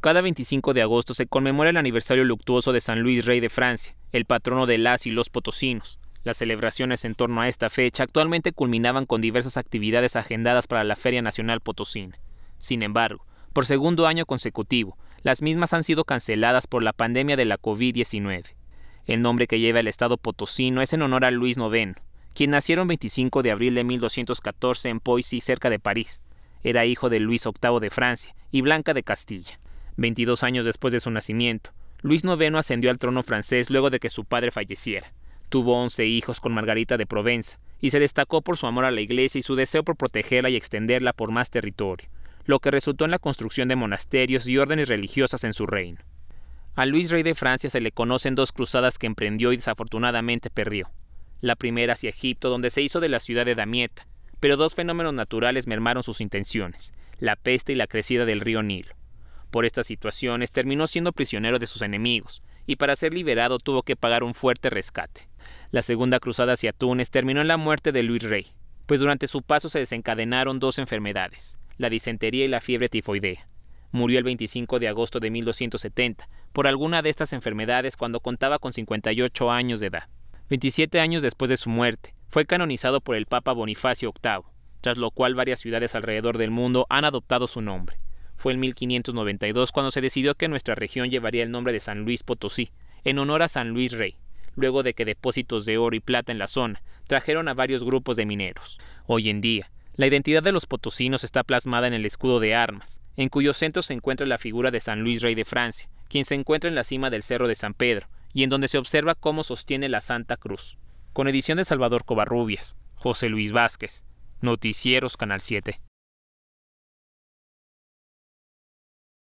cada 25 de agosto se conmemora el aniversario luctuoso de San Luis, rey de Francia, el patrono de las y los potosinos. Las celebraciones en torno a esta fecha actualmente culminaban con diversas actividades agendadas para la Feria Nacional Potosina. Sin embargo, por segundo año consecutivo, las mismas han sido canceladas por la pandemia de la COVID-19. El nombre que lleva el estado potosino es en honor a Luis IX, quien nacieron 25 de abril de 1214 en Poissy, cerca de París. Era hijo de Luis VIII de Francia y Blanca de Castilla. 22 años después de su nacimiento. Luis IX ascendió al trono francés luego de que su padre falleciera. Tuvo 11 hijos con Margarita de Provenza y se destacó por su amor a la iglesia y su deseo por protegerla y extenderla por más territorio, lo que resultó en la construcción de monasterios y órdenes religiosas en su reino. A Luis Rey de Francia se le conocen dos cruzadas que emprendió y desafortunadamente perdió. La primera hacia Egipto, donde se hizo de la ciudad de Damieta, pero dos fenómenos naturales mermaron sus intenciones, la peste y la crecida del río Nilo. Por estas situaciones terminó siendo prisionero de sus enemigos, y para ser liberado tuvo que pagar un fuerte rescate. La segunda cruzada hacia Túnez terminó en la muerte de Luis Rey, pues durante su paso se desencadenaron dos enfermedades, la disentería y la fiebre tifoidea. Murió el 25 de agosto de 1270 por alguna de estas enfermedades cuando contaba con 58 años de edad. 27 años después de su muerte, fue canonizado por el Papa Bonifacio VIII, tras lo cual varias ciudades alrededor del mundo han adoptado su nombre fue en 1592 cuando se decidió que nuestra región llevaría el nombre de San Luis Potosí, en honor a San Luis Rey, luego de que depósitos de oro y plata en la zona trajeron a varios grupos de mineros. Hoy en día, la identidad de los potosinos está plasmada en el escudo de armas, en cuyo centro se encuentra la figura de San Luis Rey de Francia, quien se encuentra en la cima del Cerro de San Pedro, y en donde se observa cómo sostiene la Santa Cruz. Con edición de Salvador Covarrubias, José Luis Vázquez, Noticieros Canal 7.